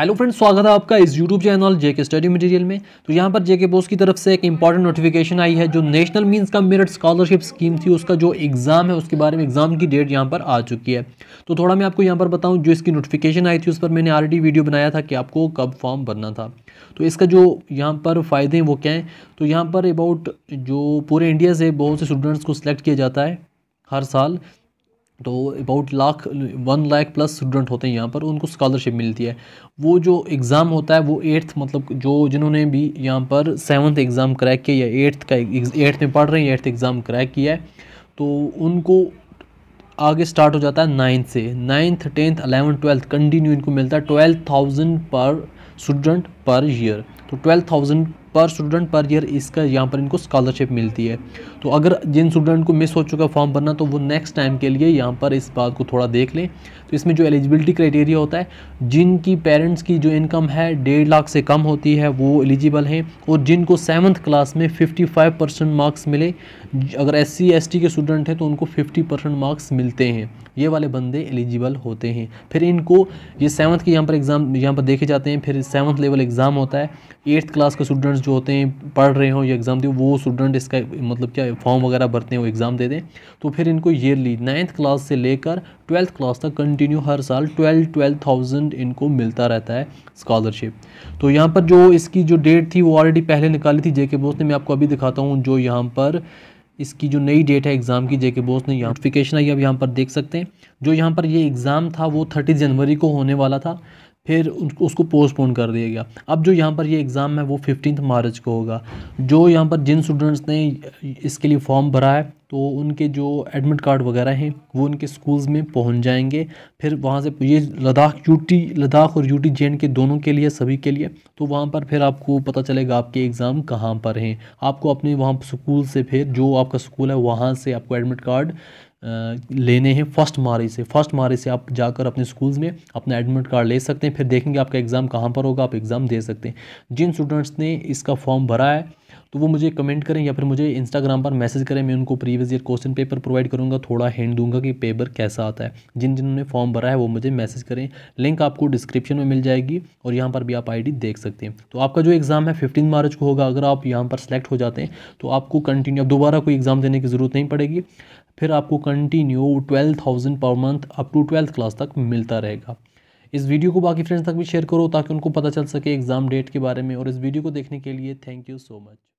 hello friends स्वागत है आपका इस यूट्यूब चैनल जे के स्टडी मटेरियल में तो यहाँ पर जे के बोस की तरफ से एक इंपॉर्टेंट नोटिफिकेशन आई है जो नेशनल मींस का मेरिट स्कॉलरशिप स्कीम थी उसका जो एग्ज़ाम है उसके बारे में एग्ज़ाम की डेट यहाँ पर आ चुकी है तो थोड़ा मैं आपको यहाँ पर बताऊँ जो इसकी नोटिफिकेशन आई थी उस पर मैंने ऑलरेडी वीडियो बनाया था कि आपको कब फॉर्म भरना था तो इसका जो यहाँ पर फ़ायदे हैं वो क्या हैं तो यहाँ पर अबाउट जो पूरे इंडिया से बहुत से स्टूडेंट्स को सिलेक्ट किया जाता है हर साल तो about lakh one lakh plus student होते हैं यहाँ पर उनको स्कॉलरशिप मिलती है वो जो एग्ज़ाम होता है वो एट्थ मतलब जो जिन्होंने भी यहाँ पर सेवन्थ एग्ज़ाम क्रैक किया या एट्थ का एट्थ में पढ़ रहे हैं एट्थ एग्ज़ाम क्रैक किया है तो उनको आगे स्टार्ट हो जाता है नाइन्थ से ninth tenth eleven twelfth continue इनको मिलता है twelfth thousand per student per year तो twelve thousand per student per year इसका यहाँ पर इनको स्कॉलरशिप मिलती है तो अगर जिन स्टूडेंट को मिस हो चुका फॉर्म भरना तो वो नेक्स्ट टाइम के लिए यहाँ पर इस बात को थोड़ा देख लें तो इसमें जो एलिजिबिलिटी क्राइटेरिया होता है जिनकी पेरेंट्स की जो इनकम है डेढ़ लाख से कम होती है वो एलिजिबल हैं और जिनको सेवन्थ क्लास में फिफ्टी फाइव परसेंट मार्क्स मिले अगर एस सी एस टी के स्टूडेंट हैं तो उनको फिफ्टी परसेंट मार्क्स मिलते हैं ये वाले बंदे एलिजिबल होते हैं फिर इनको ये सेवन्थ के यहाँ पर एग्ज़ाम यहाँ पर देखे जाते हैं फिर सेवन्थ लेवल एग्ज़ाम होता है एट्थ क्लास के स्टूडेंट्स जो होते हैं पढ़ रहे हों या एग्ज़ाम दें वो स्टूडेंट इसका मतलब क्या फॉर्म वगैरह भरते हैं वो एग्ज़ाम दे दें तो फिर इनको ईयरली नाइन्थ क्लास से लेकर ट्वेल्थ क्लास तक कंटिन्यू हर साल ट्वेल्व ट्वेल्व थाउजेंड इनको मिलता रहता है स्कॉलरशिप तो यहाँ पर जो इसकी जो डेट थी वो ऑलरेडी पहले निकाली थी जेके बोस ने मैं आपको अभी दिखाता हूँ जो यहाँ पर इसकी जो नई डेट है एग्ज़ाम की जेके बोस ने नोटिफिकेशन आई अब यहाँ पर देख सकते हैं जो यहाँ पर ये एग्ज़ाम था वो थर्टी जनवरी को होने वाला था फिर उनको उसको पोस्टपोन कर दिया गया अब जो यहाँ पर ये एग्ज़ाम है वो फिफ्टीन मार्च को होगा जो यहाँ पर जिन स्टूडेंट्स ने इसके लिए फॉर्म भरा है तो उनके जो एडमिट कार्ड वगैरह हैं वो उनके स्कूल्स में पहुंच जाएंगे फिर वहाँ से ये लद्दाख यूटी लद्दाख और यूटी जे के दोनों के लिए सभी के लिए तो वहाँ पर फिर आपको पता चलेगा आपके एग्ज़ाम कहाँ पर हैं आपको अपने वहाँ स्कूल से फिर जो आपका स्कूल है वहाँ से आपको एडमिट कार्ड लेने हैं फर्स्ट मार्च से फर्स्ट मार्च से आप जाकर अपने स्कूल्स में अपना एडमिट कार्ड ले सकते हैं फिर देखेंगे आपका एग्ज़ाम कहाँ पर होगा आप एग्ज़ाम दे सकते हैं जिन स्टूडेंट्स ने इसका फॉर्म भरा है तो वो मुझे कमेंट करें या फिर मुझे इंस्टाग्राम पर मैसेज करें मैं उनको previous year question paper provide करूँगा थोड़ा हैंड दूंगा कि पेपर कैसा आता है जिन जिन्होंने फॉर्म भरा है वो मुझे मैसेज करें लिंक आपको डिस्क्रिप्शन में मिल जाएगी और यहाँ पर भी आप आईडी देख सकते हैं तो आपका जो एग्ज़ाम है फिफ्टीन मार्च को होगा अगर आप यहाँ पर सेलेक्ट हो जाते हैं तो आपको कंटिन्यू दोबारा कोई एग्ज़ाम देने की ज़रूरत नहीं पड़ेगी फिर आपको continue twelve thousand per month up to twelfth class तक मिलता रहेगा इस वीडियो को बाकी फ्रेंड्स तक भी शेयर करो ताकि उनको पता चल सके एग्ज़ाम डेट के बारे में और इस वीडियो को देखने के लिए थैंक यू सो मच